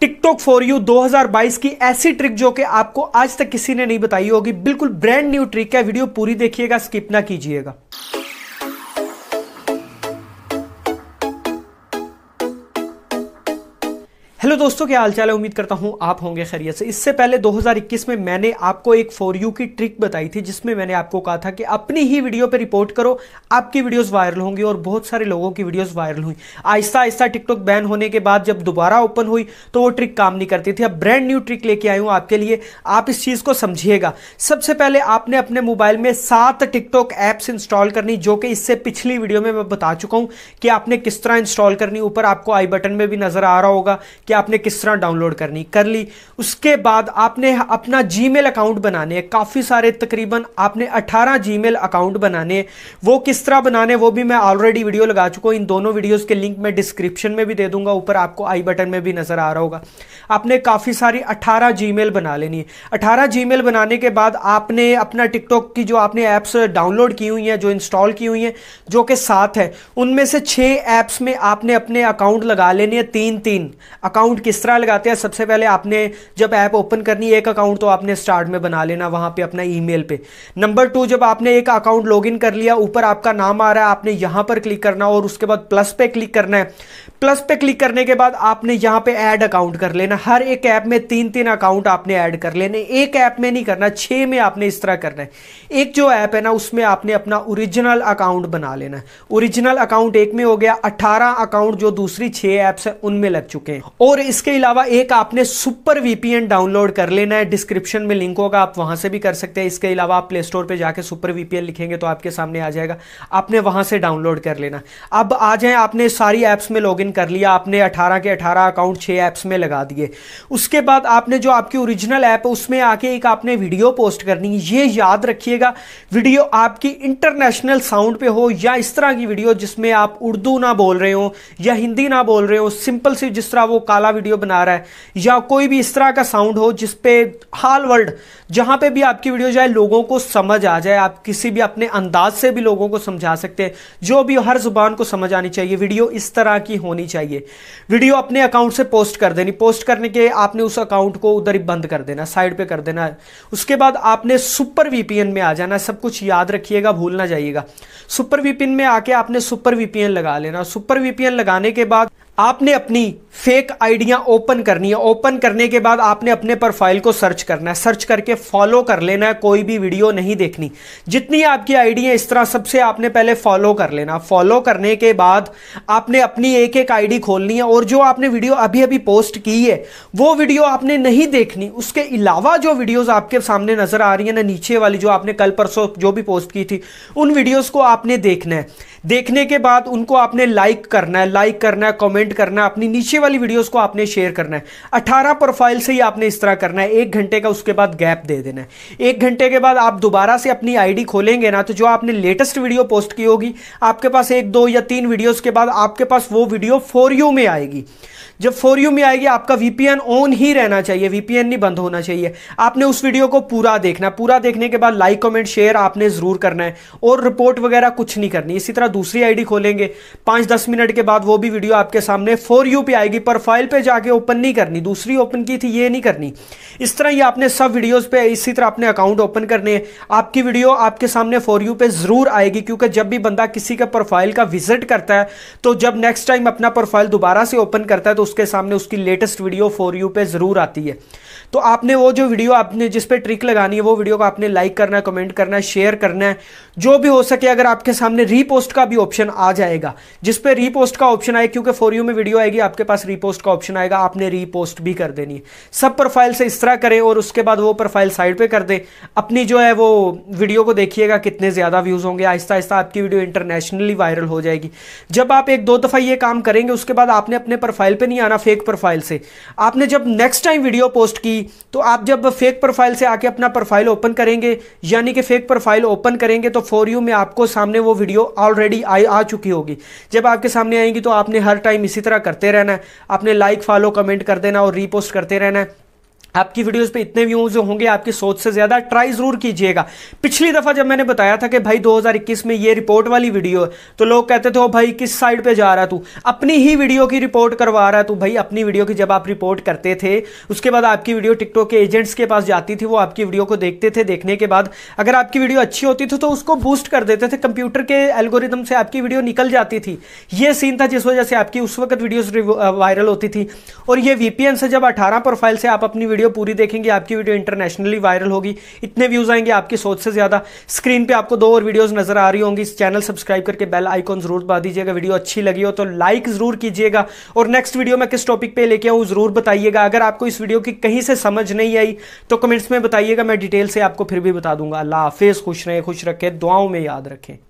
TikTok for you 2022 की ऐसी trick जो कि आपको आज तक किसी ने नहीं बताई होगी बिल्कुल ब्रांड न्यू ट्रिक है वीडियो पूरी देखिएगा स्किप ना कीजिएगा हेलो दोस्तों क्या हालचाल है उम्मीद करता हूं आप होंगे खैरियत से इससे पहले 2021 में मैंने आपको एक फॉर यू की ट्रिक बताई थी जिसमें मैंने आपको कहा था कि अपनी ही वीडियो पर रिपोर्ट करो आपकी वीडियोस वायरल होंगी और बहुत सारे लोगों की वीडियोस वायरल हुई आहिस्ता आहिस्ता टिकटॉक बैन होने के बाद जब दोबारा ओपन हुई तो वो ट्रिक काम नहीं करती थी अब ब्रांड न्यू ट्रिक लेके आई हूँ आपके लिए आप इस चीज़ को समझिएगा सबसे पहले आपने अपने मोबाइल में सात टिकटॉक ऐप्स इंस्टॉल करनी जो कि इससे पिछली वीडियो में मैं बता चुका हूँ कि आपने किस तरह इंस्टॉल करनी ऊपर आपको आई बटन में भी नजर आ रहा होगा क्या आपने किस तरह डाउनलोड करनी कर ली उसके बाद आपने अपना जी अकाउंट बनाने काफ़ी सारे तकरीबन आपने 18 जी अकाउंट बनाने वो किस तरह बनाने वो भी मैं ऑलरेडी वीडियो लगा चुका हूँ इन दोनों वीडियोज़ के लिंक मैं डिस्क्रिप्शन में भी दे दूंगा ऊपर आपको आई बटन में भी नज़र आ रहा होगा आपने काफ़ी सारी अठारह जी बना लेनी है अठारह जी बनाने के बाद आपने अपना टिकटॉक की जो आपने ऐप्स डाउनलोड की हुई हैं जो इंस्टॉल की हुई हैं जो कि सात है उनमें से छः ऐप्स में आपने अपने अकाउंट लगा लेने हैं तीन तीन अकाउंट अकाउंट किस तरह लगाते हैं सबसे पहले आपने जब ऐप ओपन करनी है एक अकाउंट तो आपने स्टार्ट में बना लेना वहां पे अपना ईमेल पे नंबर टू जब आपने एक अकाउंट लॉगिन कर लिया ऊपर आपका नाम आ रहा है आपने यहां पर क्लिक करना और उसके बाद प्लस पे क्लिक करना है प्लस पे क्लिक करने के बाद आपने यहां पे ऐड अकाउंट कर लेना हर एक ऐप में तीन तीन अकाउंट आपने ऐड कर लेने एक ऐप में नहीं करना छः में आपने इस तरह करना है एक जो ऐप है ना उसमें आपने अपना ओरिजिनल अकाउंट बना लेना ओरिजिनल अकाउंट एक में हो गया अठारह अकाउंट जो दूसरी छह ऐप्स है उनमें लग चुके हैं और और इसके अलावा एक आपने सुपर वीपीएन डाउनलोड कर लेना है डिस्क्रिप्शन में लिंक होगा आप वहां से भी कर सकते हैं इसके अलावा आप प्ले स्टोर पर जाकर सुपर वीपीएन लिखेंगे तो आपके सामने आ जाएगा आपने वहां से डाउनलोड कर लेना अब आ जाए आपने सारी ऐप्स में लॉग कर लिया आपने अठारह के अठारह अकाउंट छह ऐप्स में लगा दिए उसके बाद आपने जो आपकी ओरिजिनल ऐप है उसमें आके एक आपने वीडियो पोस्ट करनी है ये याद रखिएगा वीडियो आपकी इंटरनेशनल साउंड पे हो या इस तरह की वीडियो जिसमें आप उर्दू ना बोल रहे हो या हिंदी ना बोल रहे हो सिंपल सी जिस तरह वो काला वाला वीडियो बना रहा है या कोई भी इस तरह का साउंड हो जिसपे हाल वर्ल्ड जहां पे भी आपकी वीडियो जाए लोगों को समझ आ जाए आप किसी भी अपने अंदाज से भी लोगों को समझा सकते हैं जो भी हर जुबान को समझ आनी चाहिए वीडियो इस तरह की होनी चाहिए वीडियो अपने अकाउंट से पोस्ट कर देनी पोस्ट करने के आपने उस अकाउंट को उधर ही बंद कर देना साइड पर कर देना उसके बाद आपने सुपर वीपीएन में आ जाना सब कुछ याद रखिएगा भूल ना जाइएगा सुपर वीपीएन में आके आपने सुपर वीपीएन लगा लेना सुपर वीपीएन लगाने के बाद आपने अपनी फेक आइडिया ओपन करनी है ओपन करने के बाद आपने अपने प्रोफाइल को सर्च करना है सर्च करके फॉलो कर लेना है कोई भी वीडियो नहीं देखनी जितनी आपकी आइडिया इस तरह सबसे आपने पहले फॉलो कर लेना फॉलो करने के बाद आपने अपनी एक एक आईडी खोलनी है और जो आपने वीडियो अभी अभी पोस्ट की है वो वीडियो आपने नहीं देखनी उसके अलावा जो वीडियोज़ आपके सामने नज़र आ रही है ना नीचे वाली जो आपने कल परसों जो भी पोस्ट की थी उन वीडियोज़ को आपने देखना है देखने के बाद उनको आपने लाइक करना है लाइक करना है कॉमेंट कमेंट करना है अपनी नीचे वाली वीडियोस को आपने शेयर करना है 18 प्रोफाइल से ही आपने इस तरह करना है एक घंटे का उसके बाद गैप दे देना है एक घंटे के बाद आप दोबारा से अपनी आईडी खोलेंगे ना तो जो आपने लेटेस्ट वीडियो पोस्ट की होगी आपके पास एक दो या तीन वीडियोज के बाद आपके पास वो वीडियो फोर यू में आएगी जब फोर यू में आएगी आपका वीपीएन ऑन ही रहना चाहिए वीपीएन नहीं बंद होना चाहिए आपने उस वीडियो को पूरा देखना पूरा देखने के बाद लाइक कमेंट शेयर आपने ज़रूर करना है और रिपोर्ट वगैरह कुछ नहीं करनी इसी तरह दूसरी आईडी खोलेंगे पांच दस मिनट के बाद वो भी वीडियो आपके साथ सामने फोर यू पे आएगी पर फाइल पे जाके ओपन नहीं करनी दूसरी ओपन की थी ये नहीं करनी इस तरह ये आपने सब वीडियोस पे इसी तरह अपने अकाउंट ओपन करने हैं आपकी वीडियो आपके सामने फोर यू पे ज़रूर आएगी क्योंकि जब भी बंदा किसी का प्रोफाइल का विजिट करता है तो जब नेक्स्ट टाइम अपना प्रोफाइल दोबारा से ओपन करता है तो उसके सामने उसकी लेटेस्ट वीडियो फोर यू पे ज़रूर आती है तो आपने वो जो वीडियो आपने जिस पे ट्रिक लगानी है वो वीडियो को आपने लाइक करना है कमेंट करना है शेयर करना है जो भी हो सके अगर आपके सामने रीपोस्ट का भी ऑप्शन आ जाएगा जिस पे रीपोस्ट का ऑप्शन आए क्योंकि फोर रिव्यू में वीडियो आएगी आपके पास रीपोस्ट का ऑप्शन आएगा आपने रीपोस्ट भी कर देनी है सब प्रोफाइल से इस तरह करें और उसके बाद वो प्रोफाइल साइड पे कर दें अपनी जो है वो वीडियो को देखिएगा कितने ज़्यादा व्यूज़ होंगे आहिस्ता आहिस्ता आपकी वीडियो इंटरनेशनली वायरल हो जाएगी जब आप एक दो दफ़ा ये काम करेंगे उसके बाद आपने अपने प्रोफाइल पर नहीं आना फेक प्रोफाइल से आपने जब नेक्स्ट टाइम वीडियो पोस्ट की तो आप जब फेक प्रोफाइल से आके अपना प्रोफाइल ओपन करेंगे यानी कि फेक प्रोफाइल ओपन करेंगे तो फॉर यू में आपको सामने वो वीडियो ऑलरेडी आ, चुकी होगी जब आपके सामने आएंगी तो आपने हर टाइम इसी तरह करते रहना है अपने लाइक फॉलो कमेंट कर देना और रीपोस्ट करते रहना है आपकी वीडियोस पे इतने व्यूज होंगे आपकी सोच से ज्यादा ट्राई जरूर कीजिएगा पिछली दफा जब मैंने बताया था कि भाई 2021 में ये रिपोर्ट वाली वीडियो है तो लोग कहते थे ओ भाई किस साइड पे जा रहा तू अपनी ही वीडियो की रिपोर्ट करवा रहा तू भाई अपनी वीडियो की जब आप रिपोर्ट करते थे उसके बाद आपकी वीडियो टिकटॉक के एजेंट्स के पास जाती थी वो आपकी वीडियो को देखते थे देखने के बाद अगर आपकी वीडियो अच्छी होती थी तो उसको बूस्ट कर देते थे कंप्यूटर के एल्गोरिदम से आपकी वीडियो निकल जाती थी ये सीन था जिस वजह से आपकी उस वक्त वीडियो वायरल होती थी और ये वीपीएन से जब अठारह प्रोफाइल से आप अपनी वीडियो पूरी देखेंगे आपकी वीडियो इंटरनेशनली वायरल होगी इतने व्यूज आएंगे आपकी सोच से ज्यादा स्क्रीन पे आपको दो और वीडियोस नजर आ रही होंगी चैनल सब्सक्राइब करके बेल आइकॉन जरूर दबा दीजिएगा वीडियो अच्छी लगी हो तो लाइक जरूर कीजिएगा और नेक्स्ट वीडियो मैं किस टॉपिक पे लेके आऊँ जरूर बताइएगा अगर आपको इस वीडियो की कहीं से समझ नहीं आई तो कमेंट्स में बताइएगा मैं डिटेल से आपको फिर भी बता दूंगा अल्लाह हाफिज खुश रहें खुश रखें दुआओं में याद रखें